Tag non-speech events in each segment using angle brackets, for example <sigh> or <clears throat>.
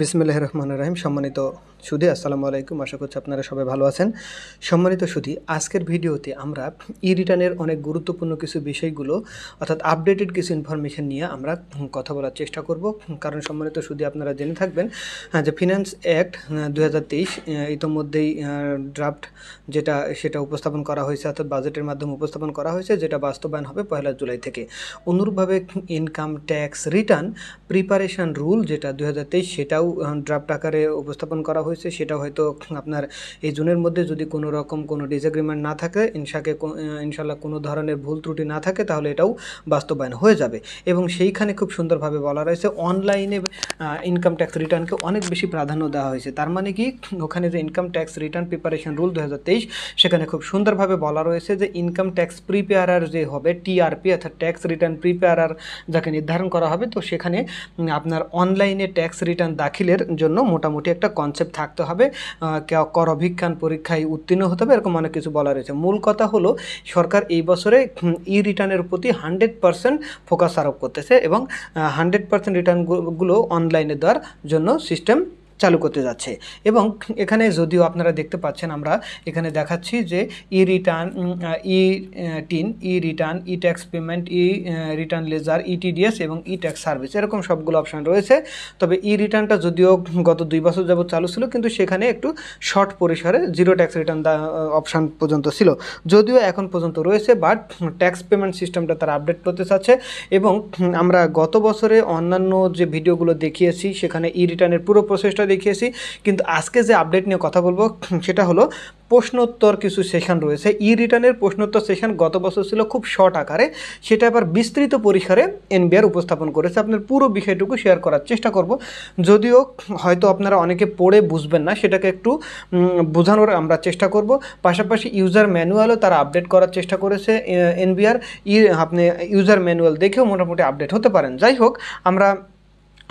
বিসমুল্লাহ রহমান রাহিম সম্মানিত সুধি আসসালামু আলাইকুম আশা করছি আপনারা সবাই ভালো আছেন সম্মানিত সুধি আজকের ভিডিওতে আমরা ই রিটার্নের অনেক গুরুত্বপূর্ণ কিছু বিষয়গুলো অর্থাৎ আপডেটেড কিছু ইনফরমেশন নিয়ে আমরা কথা বলার চেষ্টা করব কারণ সম্মানিত সুধি আপনারা জেনে থাকবেন যে ফিনান্স অ্যাক্ট দু হাজার ইতোমধ্যেই ড্রাফট যেটা সেটা উপস্থাপন করা হয়েছে অর্থাৎ বাজেটের মাধ্যমে উপস্থাপন করা হয়েছে যেটা বাস্তবায়ন হবে পয়লা জুলাই থেকে অনুরূপভাবে income tax return preparation rule যেটা দু সেটা সেটাও ড্রাফট আকারে উপস্থাপন করা হয়েছে সেটা হয়তো আপনার এই জুনের মধ্যে যদি কোনো রকম কোনো ডিসএগ্রিমেন্ট না থাকে ইনশাকে ইনশাল্লাহ কোনো ধরনের ভুল ত্রুটি না থাকে তাহলে এটাও বাস্তবায়ন হয়ে যাবে এবং সেইখানে খুব সুন্দরভাবে বলা রয়েছে অনলাইনে ইনকাম ট্যাক্স রিটার্নকে অনেক বেশি প্রাধান্য দেওয়া হয়েছে তার মানে কি ওখানে যে income tax return preparation rule দু সেখানে খুব সুন্দরভাবে বলা রয়েছে যে ইনকাম ট্যাক্স প্রিপেয়ারার যে হবে টিআরপি অর্থাৎ ট্যাক্স রিটার্ন প্রিপেয়ারার যাকে নির্ধারণ করা হবে তো সেখানে আপনার অনলাইনে ট্যাক্স রিটার্ন দাখিলের জন্য মোটামুটি একটা কনসেপ্ট থাকতে হবে কর অভিক্ষান পরীক্ষায় উত্তীর্ণ হতে হবে এরকম অনেক কিছু বলা রয়েছে মূল কথা হলো সরকার এই বছরে ই রিটার্নের প্রতি হান্ড্রেড পার্সেন্ট ফোকাস আরোপ করতেছে এবং হান্ড্রেড পার্সেন্ট রিটার্নগুলো অনলাইনে দেওয়ার জন্য সিস্টেম চালু করতে যাচ্ছে এবং এখানে যদিও আপনারা দেখতে পাচ্ছেন আমরা এখানে দেখাচ্ছি যে e return e TIN e return e tax payment e return ledger e TDS এবং ই ট্যাক্স সার্ভিস এরকম সবগুলো অপশান রয়েছে তবে ই রিটার্নটা যদিও গত দুই বছর যাবৎ চালু ছিল কিন্তু সেখানে একটু শর্ট পরিসরে জিরো ট্যাক্স রিটার্ন অপশান পর্যন্ত ছিল যদিও এখন পর্যন্ত রয়েছে বাট ট্যাক্স পেমেন্ট সিস্টেমটা তারা আপডেট করতে চাচ্ছে এবং আমরা গত বছরে অন্যান্য যে ভিডিওগুলো দেখিয়েছি সেখানে ই রিটার্নের পুরো প্রসেসটা দেখিয়েছি কিন্তু আজকে যে আপডেট নিয়ে কথা বলবো <clears throat> সেটা হলো প্রশ্নোত্তর কিছু সেশন রয়েছে ই রিটার্নের প্রশ্নোত্তর সেশন গত বছর ছিল খুব শর্ট আকারে সেটা আবার বিস্তৃত পরিসরে এনবিআর উপস্থাপন করেছে আপনার পুরো বিষয়টুকু শেয়ার করার চেষ্টা করব যদিও হয়তো আপনারা অনেকে পড়ে বুঝবেন না সেটাকে একটু বোঝানোর আমরা চেষ্টা করব পাশাপাশি ইউজার ম্যানুয়ালও তারা আপডেট করার চেষ্টা করেছে এনবিআর ই আপনি ইউজার ম্যানুয়াল দেখেও মোটামুটি আপডেট হতে পারেন যাই হোক আমরা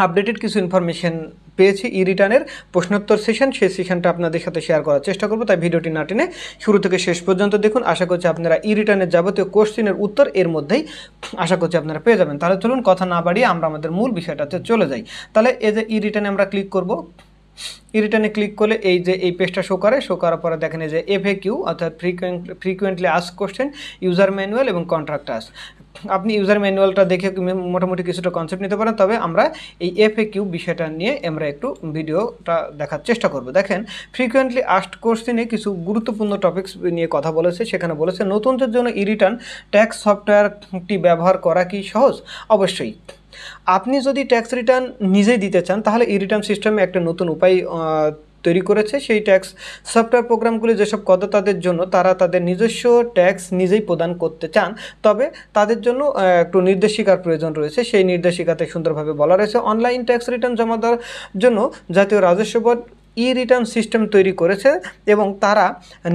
আপডেটেড কিছু ইনফরমেশন পেয়েছি ই রিটার্নের প্রশ্নোত্তর সেশন সেই সেশনটা আপনাদের সাথে শেয়ার করার চেষ্টা করবো তাই ভিডিওটি না টেনে শুরু থেকে শেষ পর্যন্ত দেখুন আশা করছি আপনারা ই রিটার্নের যাবতীয় কোশ্চিনের উত্তর এর মধ্যেই আশা করছি আপনারা পেয়ে যাবেন তাহলে চলুন কথা না বাড়িয়ে আমরা আমাদের মূল বিষয়টাতে চলে যাই তাহলে এই যে ই রিটার্নে আমরা ক্লিক করব ই রিটার্নে ক্লিক করলে এই যে এই পেজটা শো করে শো করার পরে দেখেন যে এফএ কিউ অর্থাৎ ফ্রিকুয়েন্টলি আস কোশ্চেন ইউজার ম্যানুয়াল এবং কন্ট্রাক্ট আস আপনি ইউজার ম্যানুয়ালটা দেখে মোটামুটি কিছুটা কনসেপ্ট নিতে পারেন তবে আমরা এই এফএ কিউ বিষয়টা নিয়ে আমরা একটু ভিডিওটা দেখার চেষ্টা করব দেখেন ফ্রিকোয়েন্টলি আস্ট কোর্সিনে কিছু গুরুত্বপূর্ণ টপিক্স নিয়ে কথা বলেছে সেখানে বলেছে নতুনদের জন্য ইরিটার্ন ট্যাক্স সফটওয়্যারটি ব্যবহার করা কি সহজ অবশ্যই আপনি যদি ট্যাক্স রিটার্ন নিজেই দিতে চান তাহলে ই রিটার্ন সিস্টেমে একটা নতুন উপায় তৈরি করেছে সেই ট্যাক্স সফটওয়্যার প্রোগ্রামগুলি যেসব তাদের জন্য তারা তাদের নিজস্ব ট্যাক্স নিজেই প্রদান করতে চান তবে তাদের জন্য একটু নির্দেশিকার প্রয়োজন রয়েছে সেই নির্দেশিকাতে সুন্দরভাবে বলা রয়েছে অনলাইন ট্যাক্স রিটার্ন জমা দেওয়ার জন্য জাতীয় রাজস্ব বোর্ড ই রিটার্ন সিস্টেম তৈরি করেছে এবং তারা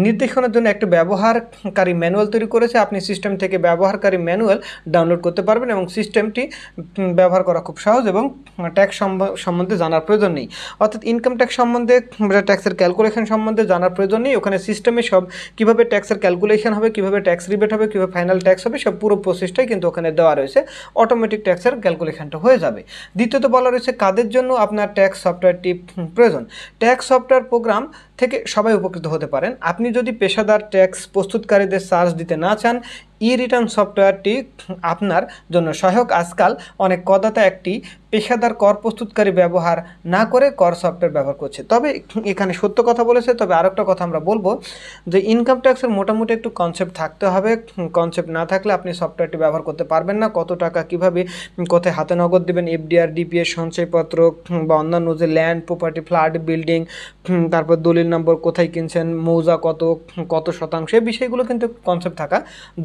নির্দেশনার জন্য একটা ব্যবহারকারী ম্যানুয়াল তৈরি করেছে আপনি সিস্টেম থেকে ব্যবহারকারী ম্যানুয়াল ডাউনলোড করতে পারবেন এবং সিস্টেমটি ব্যবহার করা খুব সহজ এবং ট্যাক্স সম্বন্ধে জানার প্রয়োজন নেই অর্থাৎ ইনকাম ট্যাক্স সম্বন্ধে ট্যাক্সের ক্যালকুলেশন সম্বন্ধে জানার প্রয়োজন নেই ওখানে সিস্টেমে সব কীভাবে ট্যাক্সের ক্যালকুলেশন হবে কীভাবে ট্যাক্স রিবেট হবে কীভাবে ফাইনাল ট্যাক্স হবে সব পুরো প্রসেসটাই কিন্তু ওখানে দেওয়া রয়েছে অটোমেটিক ট্যাক্সের ক্যালকুলেশনটা হয়ে যাবে দ্বিতীয়ত বলা রয়েছে কাদের জন্য আপনার ট্যাক্স সফটওয়্যারটি প্রয়োজন ট্যাক্স ট্যাক্স সফটওয়্যার প্রোগ্রাম থেকে সবাই উপকৃত হতে পারেন আপনি যদি পেশাদার ট্যাক্স প্রস্তুতকারীদের সার্চ দিতে না চান ই রিটার্ন সফটওয়্যারটি আপনার জন্য সহায়ক আজকাল অনেক কদাতা একটি পেশাদার কর প্রস্তুতকারী ব্যবহার না করে কর সফটওয়্যার ব্যবহার করছে তবে এখানে সত্য কথা বলেছে তবে আর একটা কথা আমরা বলবো যে ইনকাম ট্যাক্সের মোটামুটি একটু কনসেপ্ট থাকতে হবে কনসেপ্ট না থাকলে আপনি সফটওয়্যারটি ব্যবহার করতে পারবেন না কত টাকা কিভাবে কোথায় হাতে নগদ দেবেন এফডিআর ডিপিএস সঞ্চয়পত্র বা অন্যান্য যে ল্যান্ড প্রপার্টি ফ্ল্যাট বিল্ডিং তারপর দলিল নম্বর কোথায় কিনছেন মৌজা কত কত শতাংশ এই বিষয়গুলো কিন্তু কনসেপ্ট থাকা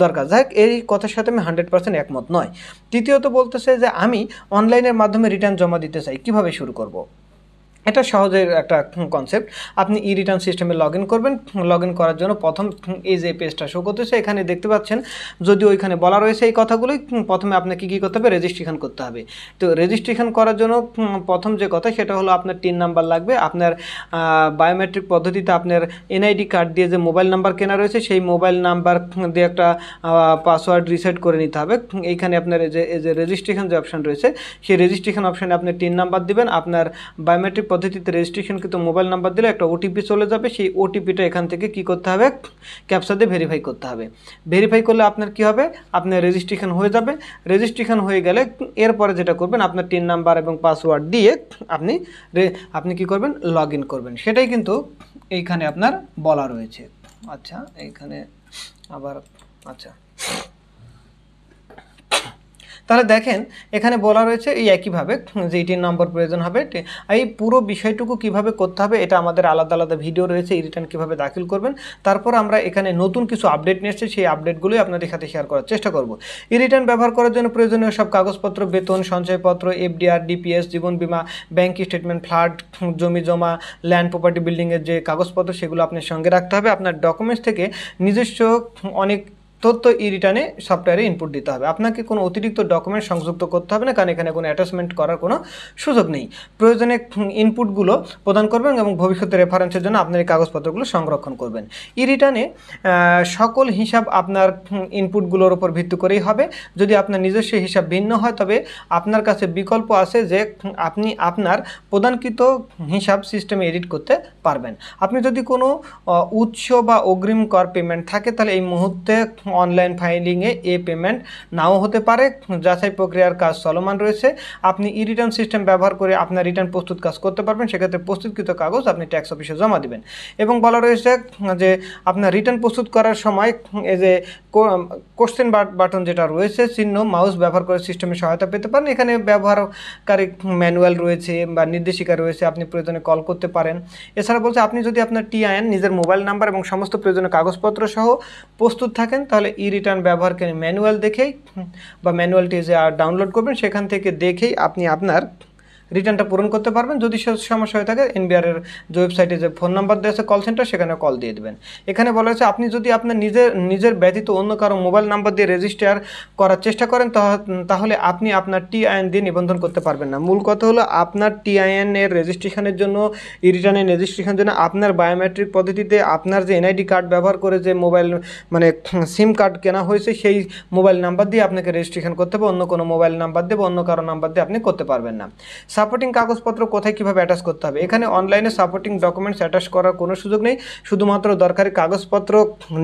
দরকার যাই হোক এই কথার সাথে আমি হান্ড্রেড পার্সেন্ট একমত নয় তৃতীয়ত বলতেছে যে আমি অনলাইনের মাধ্যমে রিটার্ন জমা দিতে চাই কিভাবে শুরু করব এটা সহজের একটা কনসেপ্ট আপনি ই রিটার্ন সিস্টেমে লগ ইন করবেন লগ ইন করার জন্য প্রথম এই যে পেজটা শো করতেছে এখানে দেখতে পাচ্ছেন যদি ওইখানে বলা রয়েছে এই কথাগুলোই প্রথমে আপনাকে কী কী করতে হবে রেজিস্ট্রেশন করতে হবে তো রেজিস্ট্রেশন করার জন্য প্রথম যে কথা সেটা হলো আপনার টিন নাম্বার লাগবে আপনার বায়োমেট্রিক পদ্ধতিতে আপনার এনআইডি কার্ড দিয়ে যে মোবাইল নাম্বার কেনা রয়েছে সেই মোবাইল নাম্বার দিয়ে একটা পাসওয়ার্ড রিসেট করে নিতে হবে এইখানে আপনার যে যে রেজিস্ট্রেশন যে অপশান রয়েছে সেই রেজিস্ট্রেশন অপশানে আপনি টিন নাম্বার দিবেন আপনার বায়োমেট্রিক পদ্ধতিতে রেজিস্ট্রেশনকৃত মোবাইল নাম্বার দিলে একটা ওটিপি চলে যাবে সেই ওটিপিটা এখান থেকে কি করতে হবে ক্যাপসাতে ভেরিফাই করতে হবে ভেরিফাই করলে আপনার কি হবে আপনার রেজিস্ট্রেশন হয়ে যাবে রেজিস্ট্রেশন হয়ে গেলে এরপরে যেটা করবেন আপনার টিন নাম্বার এবং পাসওয়ার্ড দিয়ে আপনি আপনি কি করবেন লগ করবেন সেটাই কিন্তু এইখানে আপনার বলা রয়েছে আচ্ছা এইখানে আবার আচ্ছা তাহলে দেখেন এখানে বলা রয়েছে এই একইভাবে যে এটির নম্বর প্রয়োজন হবে এই পুরো বিষয়টুকু কিভাবে করতে হবে এটা আমাদের আলাদা আলাদা ভিডিও রয়েছে এই রিটার্ন কীভাবে দাখিল করবেন তারপর আমরা এখানে নতুন কিছু আপডেট নিয়ে এসেছি সেই আপডেটগুলোই আপনাদের সাথে শেয়ার করার চেষ্টা করব এই রিটার্ন ব্যবহার করার জন্য প্রয়োজনীয় সব কাগজপত্র বেতন সঞ্চয়পত্র এফডিআর ডিপিএস জীবন বিমা ব্যাংক স্টেটমেন্ট ফ্ল্যাট জমি জমা ল্যান্ড প্রপার্টি বিল্ডিংয়ের যে কাগজপত্র সেগুলো আপনার সঙ্গে রাখতে হবে আপনার ডকুমেন্টস থেকে নিজস্ব অনেক তথ্য ই রিটার্নে সফটওয়্যারে ইনপুট দিতে হবে আপনাকে কোনো অতিরিক্ত ডকুমেন্ট সংযুক্ত করতে হবে না কারণ এখানে কোনো অ্যাটাচমেন্ট করার কোনো সুযোগ নেই প্রয়োজনে ইনপুটগুলো প্রদান করবেন এবং ভবিষ্যতে রেফারেন্সের জন্য আপনার এই কাগজপত্রগুলো সংরক্ষণ করবেন ই রিটার্নে সকল হিসাব আপনার ইনপুটগুলোর উপর ভিত্তি করেই হবে যদি আপনার নিজস্ব হিসাব ভিন্ন হয় তবে আপনার কাছে বিকল্প আছে যে আপনি আপনার প্রদানকৃত হিসাব সিস্টেমে এডিট করতে পারবেন আপনি যদি কোনো উৎস বা অগ্রিম কর পেমেন্ট থাকে তাহলে এই মুহূর্তে অনলাইন ফাইলিংয়ে এ পেমেন্ট নাও হতে পারে যাচাই প্রক্রিয়ার কাজ চলমান রয়েছে আপনি ই রিটার্ন সিস্টেম ব্যবহার করে আপনার রিটার্ন প্রস্তুত কাজ করতে পারবেন সেক্ষেত্রে প্রস্তুতকৃত কাগজ আপনি ট্যাক্স অফিসে জমা দেবেন এবং বলা রয়েছে যে আপনার রিটার্ন প্রস্তুত করার সময় এই যে কোশ্চেন বাটন যেটা রয়েছে চিহ্ন মাউস ব্যবহার করে সিস্টেমে সহায়তা পেতে পারেন এখানে ব্যবহারকারী ম্যানুয়াল রয়েছে বা নির্দেশিকা রয়েছে আপনি প্রয়োজনে কল করতে পারেন এছাড়া বলছে আপনি যদি আপনার টিআইএন নিজের মোবাইল নাম্বার এবং সমস্ত প্রয়োজনীয় কাগজপত্র সহ প্রস্তুত থাকেন তাহলে তাহলে ই রিটার্ন ব্যবহারকারী ম্যানুয়াল দেখেই বা ম্যানুয়ালটি যে ডাউনলোড করবেন সেখান থেকে দেখেই আপনি আপনার রিটার্নটা পূরণ করতে পারবেন যদি সে সমস্যা হয়ে থাকে এনবিআরের যে ওয়েবসাইটে যে ফোন নাম্বার দেওয়া আছে কল সেন্টার সেখানে কল দিয়ে দেবেন এখানে বলা হয়েছে আপনি যদি আপনার নিজের নিজের ব্যতীত অন্য কারো মোবাইল নাম্বার দিয়ে রেজিস্টার করার চেষ্টা করেন তাহলে আপনি আপনার টিআইএন দিয়ে নিবন্ধন করতে পারবেন না মূল কথা হলো আপনার টিআইএন এর রেজিস্ট্রেশনের জন্য ই রিটার্নের রেজিস্ট্রেশনের জন্য আপনার বায়োমেট্রিক পদ্ধতিতে আপনার যে এনআইডি কার্ড ব্যবহার করে যে মোবাইল মানে সিম কার্ড কেনা হয়েছে সেই মোবাইল নাম্বার দিয়ে আপনাকে রেজিস্ট্রেশন করতে হবে অন্য কোনো মোবাইল নাম্বার দিয়ে বা অন্য কারো নাম্বার দিয়ে আপনি করতে পারবেন না সাপোর্টিং কাগজপত্র কোথায় কীভাবে অ্যাটাচ করতে হবে এখানে অনলাইনে সাপোর্টিং ডকুমেন্টস অ্যাটাচ করার কোনো সুযোগ নেই শুধুমাত্র দরকারি কাগজপত্র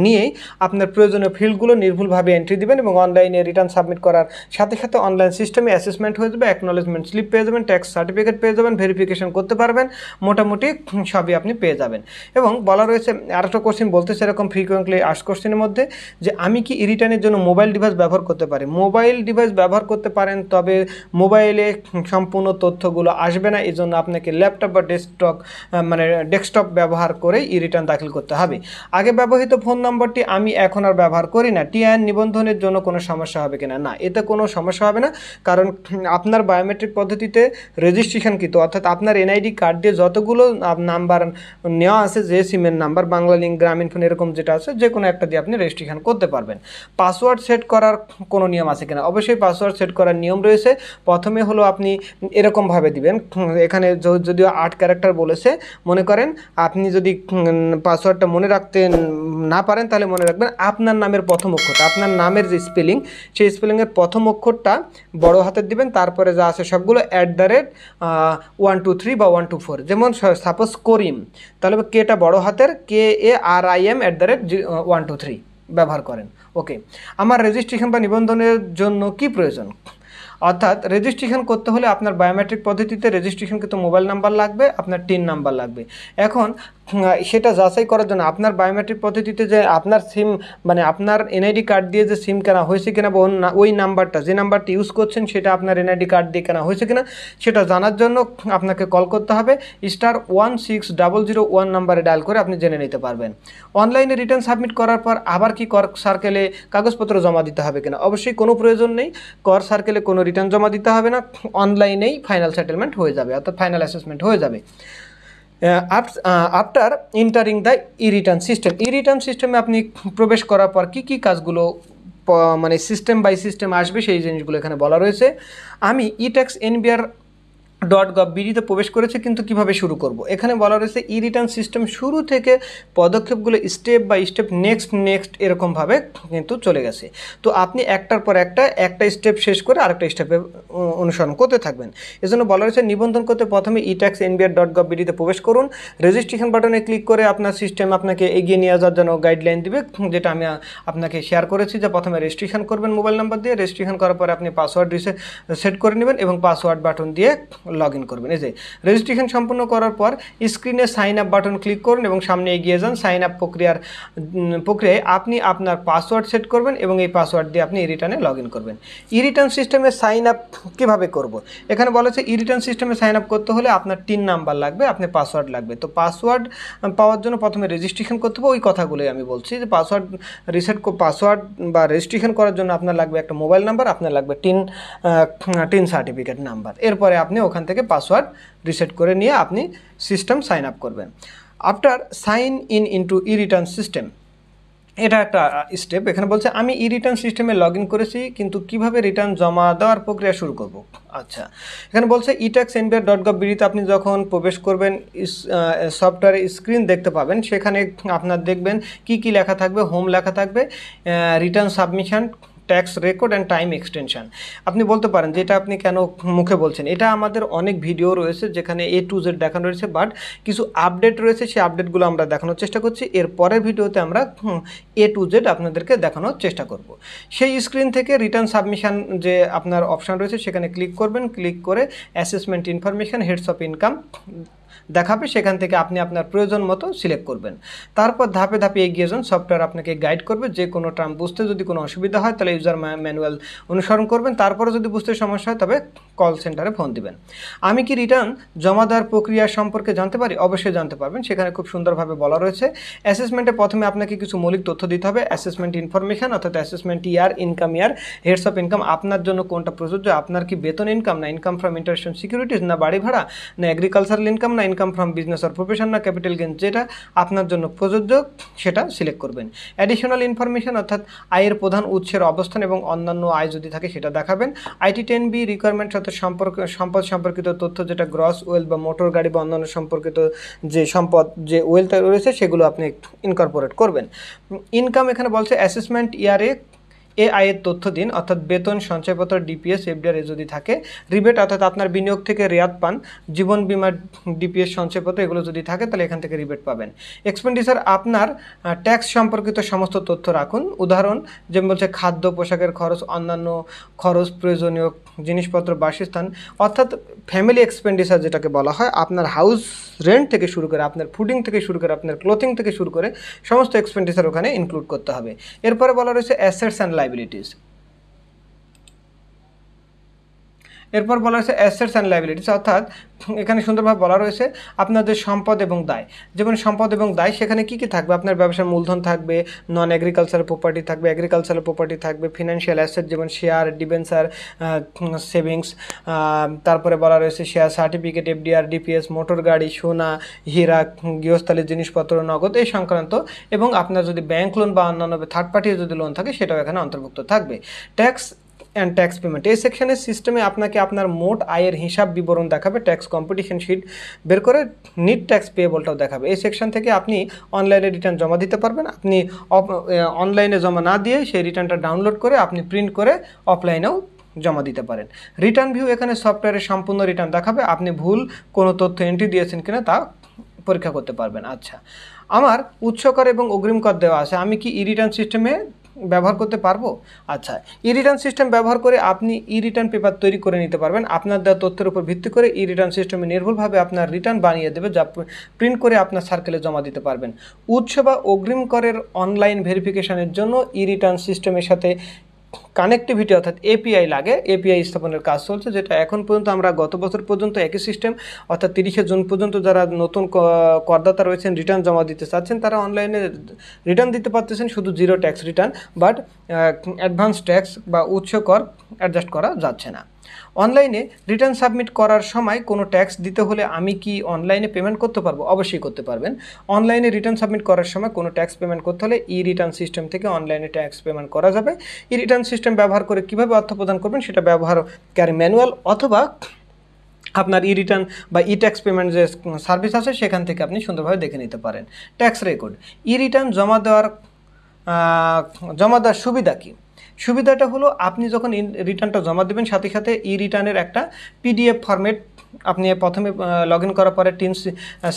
নিয়েই আপনার প্রয়োজনীয় ফিল্ডগুলো নির্ভুলভাবে এন্ট্রি দিবেন এবং অনলাইনে রিটার্ন সাবমিট করার সাথে সাথে অনলাইন সিস্টেমে অ্যাসেসমেন্ট হয়ে যাবে অ্যাকনোলেজমেন্ট স্লিপ পেয়ে যাবেন ট্যাক্স সার্টিফিকেট পেয়ে যাবেন ভেরিফিকেশন করতে পারবেন মোটামুটি সবই আপনি পেয়ে যাবেন এবং বলা রয়েছে একটা কোশ্চেন বলতে সেরকম ফ্রিকোয়েন্টলি আস কোশ্চেনের মধ্যে যে আমি কি রিটার্নের জন্য মোবাইল ডিভাইস ব্যবহার করতে পারি মোবাইল ডিভাইস ব্যবহার করতে পারেন তবে মোবাইলে সম্পূর্ণ তথ্য তথ্যগুলো আসবে না মানে এই জন্য আপনাকে ল্যাপটপ বা ডেস্কটপ মানে ডেস্কটপ ব্যবহার করে ই রিটার্ন দাখিল করতে হবে আগে ব্যবহৃত ফোন নম্বরটি আমি এখন আর ব্যবহার করি না টিআইএন নিবন্ধনের জন্য কোনো সমস্যা হবে কিনা না এতে কোনো সমস্যা হবে না কারণ আপনার বায়োমেট্রিক পদ্ধতিতে রেজিস্ট্রেশন কিন্তু অর্থাৎ আপনার এনআইডি কার্ড দিয়ে যতগুলো নাম্বার নেওয়া আছে যে সিমের number Banglalink Grameenphone এরকম যেটা আছে যে কোনো একটা দিয়ে আপনি রেজিস্ট্রেশন করতে পারবেন পাসওয়ার্ড সেট করার কোনো নিয়ম আছে কিনা অবশ্যই পাসওয়ার্ড সেট করার নিয়ম রয়েছে প্রথমে হলো আপনি এরকম কমভাবে দিবেন এখানে যদিও আট ক্যারেক্টার বলেছে মনে করেন আপনি যদি পাসওয়ার্ডটা মনে রাখতে না পারেন তাহলে মনে রাখবেন আপনার নামের প্রথম অক্ষরটা আপনার নামের যে স্পেলিং সেই স্পেলিংয়ের প্রথম অক্ষরটা বড় হাতের দিবেন তারপরে যা আছে সবগুলো at the rate one two three বা ওয়ান টু ফোর যেমন সাপোজ করিম তাহলে কেটা বড় হাতের K A R I M at the rate one two three ব্যবহার করেন ওকে আমার রেজিস্ট্রেশন বা নিবন্ধনের জন্য কি প্রয়োজন অর্থাৎ রেজিস্ট্রেশন করতে হলে আপনার বায়োমেট্রিক পদ্ধতিতে রেজিস্ট্রেশন কিন্তু মোবাইল নাম্বার লাগবে আপনার টিন নাম্বার লাগবে এখন সেটা যাচাই করার জন্য আপনার বায়োমেট্রিক পদ্ধতিতে যে আপনার সিম মানে আপনার এনআইডি কার্ড দিয়ে যে সিম কেনা হয়েছে কিনা বা ওই নাম্বারটা যে নাম্বারটি ইউজ করছেন সেটা আপনার এনআইডি কার্ড দিয়ে কেনা হয়েছে কিনা সেটা জানার জন্য আপনাকে কল করতে হবে star one six double zero one নাম্বারে ডায়াল করে আপনি জেনে নিতে পারবেন অনলাইনে রিটার্ন সাবমিট করার পর আবার কি কর সার্কেলে কাগজপত্র জমা দিতে হবে কিনা অবশ্যই কোনো প্রয়োজন নেই কর সার্কেলে কোনো রিটার্ন জমা দিতে হবে না অনলাইনেই ফাইনাল সেটেলমেন্ট হয়ে যাবে অর্থাৎ ফাইনাল অ্যাসেসমেন্ট হয়ে যাবে after entering the e return system e return সিস্টেমে আপনি প্রবেশ করার পর কী কী কাজগুলো মানে সিস্টেম বাই সিস্টেম আসবে সেই জিনিসগুলো এখানে বলা রয়েছে আমি e tax NBR dot gov বিডিতে প্রবেশ করেছে কিন্তু কিভাবে শুরু করব। এখানে বলা রয়েছে ই রিটার্ন সিস্টেম শুরু থেকে পদক্ষেপগুলো step by step next next এরকমভাবে কিন্তু চলে গেছে তো আপনি একটার পর একটা একটা স্টেপ শেষ করে আরেকটা স্টেপে অনুসরণ করতে থাকবেন এজন্য বলা রয়েছে নিবন্ধন করতে প্রথমে e tax NBR dot gov বিডিতে প্রবেশ করুন রেজিস্ট্রেশন বাটনে ক্লিক করে আপনার সিস্টেম আপনাকে এগিয়ে নিয়ে যাওয়ার জন্য গাইডলাইন দিবে যেটা আমি আপনাকে শেয়ার করেছি যে প্রথমে রেজিস্ট্রেশন করবেন মোবাইল নাম্বার দিয়ে রেজিস্ট্রেশন করার পরে আপনি পাসওয়ার্ড সেট করে নেবেন এবং পাসওয়ার্ড বাটন দিয়ে লগ ইন করবেন এই যে রেজিস্ট্রেশন সম্পূর্ণ করার পর স্ক্রিনে সাইন আপ বাটন ক্লিক করুন এবং সামনে এগিয়ে যান সাইন আপ প্রক্রিয়ার প্রক্রিয়ায় আপনি আপনার পাসওয়ার্ড সেট করবেন এবং এই পাসওয়ার্ড দিয়ে আপনি ই রিটার্নে লগ ইন করবেন ই রিটার্ন সিস্টেমে সাইন আপ কীভাবে করবো এখানে বলা হচ্ছে ই রিটার্ন সিস্টেমে সাইন আপ করতে হলে আপনার টিন নাম্বার লাগবে আপনি পাসওয়ার্ড লাগবে তো পাসওয়ার্ড পাওয়ার জন্য প্রথমে রেজিস্ট্রেশন করতে হবে ওই কথাগুলোই আমি বলছি যে পাসওয়ার্ড রিসেট পাসওয়ার্ড বা রেজিস্ট্রেশন করার জন্য আপনার লাগবে একটা মোবাইল নাম্বার আপনার লাগবে টিন টিন সার্টিফিকেট নাম্বার এরপরে আপনি ওখান এখান থেকে পাসওয়ার্ড রিসেট করে নিয়ে আপনি সিস্টেম সাইন আপ করবেন after sign in into e return system এটা একটা স্টেপ এখানে বলছে আমি ই রিটার্ন সিস্টেমে লগ ইন করেছি কিন্তু কিভাবে রিটার্ন জমা দেওয়ার প্রক্রিয়া শুরু করব আচ্ছা এখানে বলছে ইট্যাক্স এনবিআর ডট গভ বিডিতে আপনি যখন প্রবেশ করবেন সফটওয়্যার স্ক্রিন দেখতে পাবেন সেখানে আপনার দেখবেন কি কি লেখা থাকবে হোম লেখা থাকবে return submission tax record and time extension আপনি বলতে পারেন যে এটা আপনি কেন মুখে বলছেন এটা আমাদের অনেক ভিডিও রয়েছে যেখানে এ টু জেড দেখানো রয়েছে বাট কিছু আপডেট রয়েছে সেই আপডেটগুলো আমরা দেখানোর চেষ্টা করছি এর পরের ভিডিওতে আমরা এ টু জেড আপনাদেরকে দেখানোর চেষ্টা করব সেই স্ক্রিন থেকে রিটার্ন সাবমিশন যে আপনার অপশান রয়েছে সেখানে ক্লিক করবেন ক্লিক করে assessment information heads of income দেখাবে সেখান থেকে আপনি আপনার প্রয়োজন মতো সিলেক্ট করবেন তারপর ধাপে ধাপে এগিয়ে যান সফটওয়্যার আপনাকে গাইড করবে যে কোনো টার্ম বুঝতে যদি কোনো অসুবিধা হয় তাহলে ইউজার ম্যানুয়াল অনুসরণ করবেন তারপরে যদি বুঝতে সমস্যা হয় তবে কল সেন্টারে ফোন দিবেন আমি কি রিটার্ন জমা দেওয়ার প্রক্রিয়া সম্পর্কে জানতে পারি অবশ্যই জানতে পারবেন সেখানে খুব সুন্দরভাবে বলা রয়েছে অ্যাসেসমেন্টে প্রথমে আপনাকে কিছু মৌলিক তথ্য দিতে হবে অ্যাসেসমেন্ট ইনফরমেশন অর্থাৎ assessment year income year heads of income আপনার জন্য কোনটা প্রযোজ্য আপনার কি বেতন ইনকাম না ইনকাম ফ্রম ইন্টারেশন সিকিউরিটিজ না বাড়ি ভাড়া না এগ্রিকালচারাল ইনকাম না income from business or profession না ক্যাপিটাল গেন যেটা আপনার জন্য প্রযোজ্য সেটা সিলেক্ট করবেন অ্যাডিশনাল ইনফরমেশন অর্থাৎ আয়ের প্রধান উৎসের অবস্থান এবং অন্যান্য আয় যদি থাকে সেটা দেখাবেন আইটি টেন বি রিকোয়ারমেন্ট সাথে সম্পর্ক সম্পদ সম্পর্কিত তথ্য যেটা গ্রস ওয়েল বা মোটর গাড়ি বা অন্যান্য সম্পর্কিত যে সম্পদ যে ওয়েলথ রয়েছে সেগুলো আপনি ইনকর্পোরেট করবেন ইনকাম এখানে বলছে অ্যাসেসমেন্ট ইয়ারে এ আয়ের তথ্য দিন অর্থাৎ বেতন সঞ্চয়পত্র ডিপিএস এফডিআর যদি থাকে রিবেট অর্থাৎ আপনার বিনিয়োগ থেকে রেয়াত পান জীবন বিমার ডিপিএস সঞ্চয়পত্র এগুলো যদি থাকে তাহলে এখান থেকে রিবেট পাবেন এক্সপেন্ডিচার আপনার ট্যাক্স সম্পর্কিত সমস্ত তথ্য রাখুন উদাহরণ যেমন বলছে খাদ্য পোশাকের খরচ অন্যান্য খরচ প্রয়োজনীয় জিনিসপত্র বাসস্থান অর্থাৎ ফ্যামিলি এক্সপেন্ডিচার যেটাকে বলা হয় আপনার হাউস রেন্ট থেকে শুরু করে আপনার ফুডিং থেকে শুরু করে আপনার ক্লোথিং থেকে শুরু করে সমস্ত এক্সপেন্ডিচার ওখানে ইনক্লুড করতে হবে এরপরে বলা রয়েছে অ্যাসেটস অ্যান্ড liabilities এরপর বলা হয়েছে অ্যাসেটস অ্যান্ড লাইবিলিটিস অর্থাৎ এখানে সুন্দরভাবে বলা রয়েছে আপনাদের সম্পদ এবং দায় যেমন সম্পদ এবং দায় সেখানে কি কি থাকবে আপনার ব্যবসার মূলধন থাকবে নন এগ্রিকালচারাল প্রপার্টি থাকবে এগ্রিকালচারাল প্রপার্টি থাকবে ফিনান্সিয়াল অ্যাসেট যেমন শেয়ার ডিভেন্সার সেভিংস তারপরে বলা রয়েছে share certificate FDR DPS motor গাড়ি সোনা হীরা গৃহস্থালির জিনিসপত্র নগদ এই সংক্রান্ত এবং আপনার যদি ব্যাংক লোন বা অন্যান্য থার্ড পার্টির যদি লোন থাকে সেটাও এখানে অন্তর্ভুক্ত থাকবে ট্যাক্স অ্যান্ড ট্যাক্স পেমেন্ট এই সেকশনের সিস্টেমে আপনাকে আপনার মোট আয়ের হিসাব বিবরণ দেখাবে ট্যাক্স কম্পিটিশন শিট বের করে নিট ট্যাক্স পেয়েবলটাও দেখাবে এই সেকশন থেকে আপনি অনলাইনে রিটার্ন জমা দিতে পারবেন আপনি অনলাইনে জমা না দিয়ে সেই রিটার্নটা ডাউনলোড করে আপনি প্রিন্ট করে অফলাইনেও জমা দিতে পারেন রিটার্ন ভিউ এখানে সফটওয়্যারের সম্পূর্ণ রিটার্ন দেখাবে আপনি ভুল কোনো তথ্য এন্ট্রি দিয়েছেন কিনা তা পরীক্ষা করতে পারবেন আচ্ছা আমার উৎসকর এবং অগ্রিম কর দেওয়া আছে আমি কি ই রিটার্ন সিস্টেমে ব্যবহার করতে পারবো আচ্ছা ই রিটার্ন সিস্টেম ব্যবহার করে আপনি ই রিটার্ন পেপার তৈরি করে নিতে পারবেন আপনার দেওয়া তথ্যের উপর ভিত্তি করে ই রিটার্ন সিস্টেমে নির্ভুলভাবে আপনার রিটার্ন বানিয়ে দেবে যা প্রিন্ট করে আপনার সার্কেলে জমা দিতে পারবেন উৎস বা অগ্রিম করের অনলাইন ভেরিফিকেশনের জন্য ই রিটার্ন সিস্টেমের সাথে কানেক্টিভিটি অর্থাৎ এপিআই লাগে এপিআই স্থাপনের কাজ চলছে যেটা এখন পর্যন্ত আমরা গত বছর পর্যন্ত একই সিস্টেম অর্থাৎ তিরিশে জুন পর্যন্ত যারা নতুন করদাতা রয়েছেন রিটার্ন জমা দিতে চাচ্ছেন তারা অনলাইনে রিটার্ন দিতে পারতেছেন শুধু zero tax return but advance tax বা উচ্চ কর অ্যাডজাস্ট করা যাচ্ছে না অনলাইনে রিটার্ন সাবমিট করার সময় কোনো ট্যাক্স দিতে হলে আমি কি অনলাইনে পেমেন্ট করতে পারবো অবশ্যই করতে পারবেন অনলাইনে রিটার্ন সাবমিট করার সময় কোনো ট্যাক্স পেমেন্ট করতে হলে ই রিটার্ন সিস্টেম থেকে অনলাইনে ট্যাক্স পেমেন্ট করা যাবে ই রিটার্ন সিস্টেম ব্যবহার করে কীভাবে অর্থ প্রদান করবেন সেটা ব্যবহার ক্যারি ম্যানুয়াল অথবা আপনার ই রিটার্ন বা ই ট্যাক্স পেমেন্ট যে সার্ভিস আছে সেখান থেকে আপনি সুন্দরভাবে দেখে নিতে পারেন ট্যাক্স রেকর্ড ই রিটার্ন জমা দেওয়ার জমা দেওয়ার সুবিধা কী সুবিধাটা হলো আপনি যখন রিটার্নটা জমা দেবেন সাথে সাথে ই রিটার্নের একটা পিডিএফ ফরম্যাট আপনি প্রথমে লগ ইন করার পরে টিন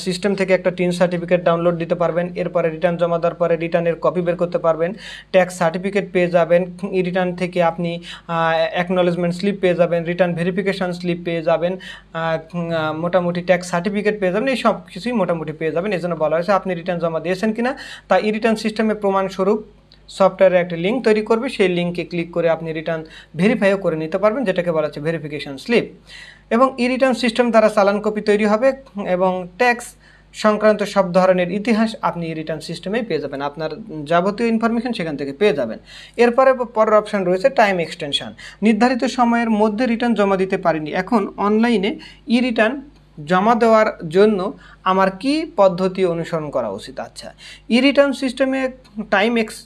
সিস্টেম থেকে একটা টিন সার্টিফিকেট ডাউনলোড দিতে পারবেন এরপরে রিটার্ন জমা দেওয়ার পরে রিটার্নের কপি বের করতে পারবেন ট্যাক্স সার্টিফিকেট পেয়ে যাবেন ই রিটার্ন থেকে আপনি অ্যাকনোলেজমেন্ট স্লিপ পেয়ে যাবেন রিটার্ন ভেরিফিকেশান স্লিপ পেয়ে যাবেন মোটামুটি ট্যাক্স সার্টিফিকেট পেয়ে যাবেন এই সব কিছুই মোটামুটি পেয়ে যাবেন এই জন্য বলা হয়েছে আপনি রিটার্ন জমা দিয়েছেন কিনা তা ই রিটার্ন সিস্টেমে প্রমাণস্বরূপ সফটওয়্যারে একটা লিঙ্ক তৈরি করবে সেই লিঙ্কে ক্লিক করে আপনি রিটার্ন ভেরিফাইও করে নিতে পারবেন যেটাকে বলা হচ্ছে ভেরিফিকেশন স্লিপ এবং ই রিটার্ন সিস্টেম দ্বারা চালান কপি তৈরি হবে এবং ট্যাক্স সংক্রান্ত সব ধরনের ইতিহাস আপনি রিটার্ন সিস্টেমেই পেয়ে যাবেন আপনার যাবতীয় ইনফরমেশন সেখান থেকে পেয়ে যাবেন এরপরে পরের অপশান রয়েছে টাইম এক্সটেনশান নির্ধারিত সময়ের মধ্যে রিটার্ন জমা দিতে পারেনি এখন অনলাইনে ই রিটার্ন জমা দেওয়ার জন্য আমার কি পদ্ধতি অনুসরণ করা উচিত আচ্ছা ই রিটার্ন সিস্টেমে টাইম এক্স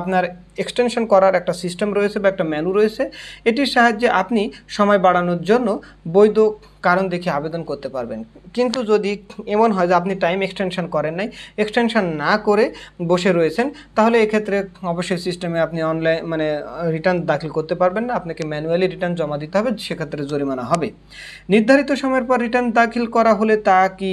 আপনার এক্সটেনশন করার একটা সিস্টেম রয়েছে বা একটা ম্যানু রয়েছে এটির সাহায্যে আপনি সময় বাড়ানোর জন্য বৈধ কারণ দেখে আবেদন করতে পারবেন কিন্তু যদি এমন হয় যে আপনি টাইম এক্সটেনশন করেন নাই এক্সটেনশন না করে বসে রয়েছেন তাহলে এক্ষেত্রে অবশ্যই সিস্টেমে আপনি অনলাইন মানে রিটার্ন দাখিল করতে পারবেন না আপনাকে ম্যানুয়ালি রিটার্ন জমা দিতে হবে সেক্ষেত্রে জরিমানা হবে নির্ধারিত সময়ের পর রিটার্ন দাখিল করা হলে তা কি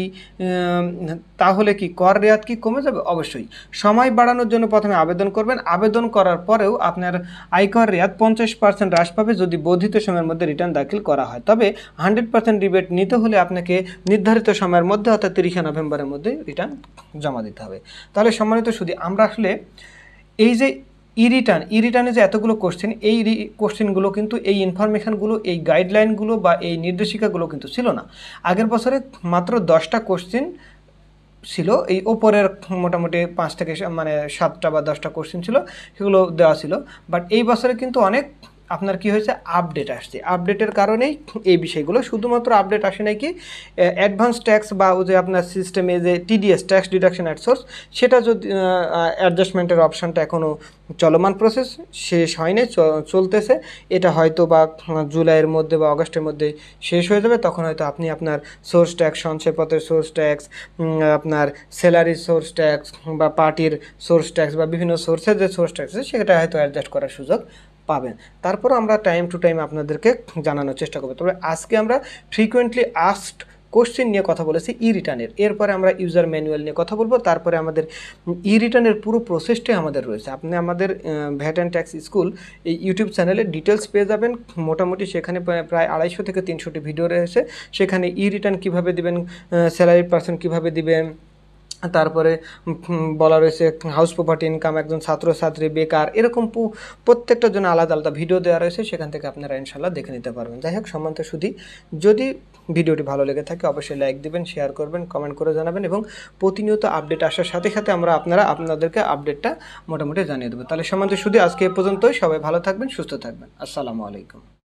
তাহলে কি কর রেয়াত কি কমে যাবে অবশ্যই সময় বাড়ানোর জন্য প্রথমে আবেদন করবেন আবেদন করার পরেও আপনার আয়কর রেয়াত পঞ্চাশ পার্সেন্ট হ্রাস পাবে যদি বর্ধিত সময়ের মধ্যে রিটার্ন দাখিল করা হয় তবে হান্ড্রেড পার্সেন্ট রিবেট নিতে হলে আপনাকে নির্ধারিত সময়ের মধ্যে অর্থাৎ তিরিশে নভেম্বরের মধ্যে রিটার্ন জমা দিতে হবে তাহলে সম্মানিত শুধু আমরা আসলে এই যে ই রিটার্ন ই রিটার্নে যে এতগুলো কোশ্চেন এই কোশ্চেনগুলো কিন্তু এই ইনফরমেশানগুলো এই গাইডলাইনগুলো বা এই নির্দেশিকাগুলো কিন্তু ছিল না আগের বছরে মাত্র দশটা কোশ্চেন ছিল এই ওপরের মোটামুটি পাঁচ থেকে মানে সাতটা বা দশটা কোশ্চেন ছিল সেগুলো দেওয়া ছিল বাট এই বছরে কিন্তু অনেক আপনার কি হয়েছে আপডেট আসছে আপডেটের কারণেই এই বিষয়গুলো শুধুমাত্র আপডেট আসে নাকি অ্যাডভান্স ট্যাক্স বা ওই যে আপনার সিস্টেমে যে TDS tax deduction at source সেটা যদি অ্যাডজাস্টমেন্টের অপশানটা এখনও চলমান প্রসেস শেষ হয়নি চলতেছে এটা হয়তো বা জুলাইয়ের মধ্যে বা অগস্টের মধ্যে শেষ হয়ে যাবে তখন হয়তো আপনি আপনার সোর্স ট্যাক্স সঞ্চয়পত্রের সোর্স ট্যাক্স আপনার স্যালারি সোর্স ট্যাক্স বা পার্টির সোর্স ট্যাক্স বা বিভিন্ন সোর্সের যে সোর্স ট্যাক্স সেটা হয়তো অ্যাডজাস্ট করার সুযোগ পাবেন তারপর আমরা টাইম টু টাইম আপনাদেরকে জানানোর চেষ্টা করবো তবে আজকে আমরা ফ্রিকুয়েন্টলি আস্ট কোশ্চেন নিয়ে কথা বলেছি ই রিটার্নের এরপরে আমরা ইউজার ম্যানুয়াল নিয়ে কথা বলবো তারপরে আমাদের ই রিটার্নের পুরো প্রসেসটাই আমাদের রয়েছে আপনি আমাদের ভ্যাট অ্যান্ড ট্যাক্স স্কুল এই ইউটিউব চ্যানেলে ডিটেলস পেয়ে যাবেন মোটামুটি সেখানে প্রায় আড়াইশো থেকে তিনশোটি ভিডিও রয়েছে সেখানে ই রিটার্ন কীভাবে দিবেন স্যালারি পার্সেন্ট কীভাবে দেবেন তারপরে বলা রয়েছে হাউস প্রপার্টি ইনকাম একজন ছাত্রছাত্রী বেকার এরকম প্রত্যেকটার জন্য আলাদা আলাদা ভিডিও দেওয়া রয়েছে সেখান থেকে আপনারা ইনশাল্লাহ দেখে নিতে পারবেন যাই হোক সম্মানিত শুধু যদি ভিডিওটি ভালো লেগে থাকে অবশ্যই লাইক দিবেন শেয়ার করবেন কমেন্ট করে জানাবেন এবং প্রতিনিয়ত আপডেট আসার সাথে সাথে আমরা আপনারা আপনাদেরকে আপডেটটা মোটামুটি জানিয়ে দেবো তাহলে সম্মানিত শুধু আজকে এ পর্যন্তই সবাই ভালো থাকবেন সুস্থ থাকবেন আসসালামু আলাইকুম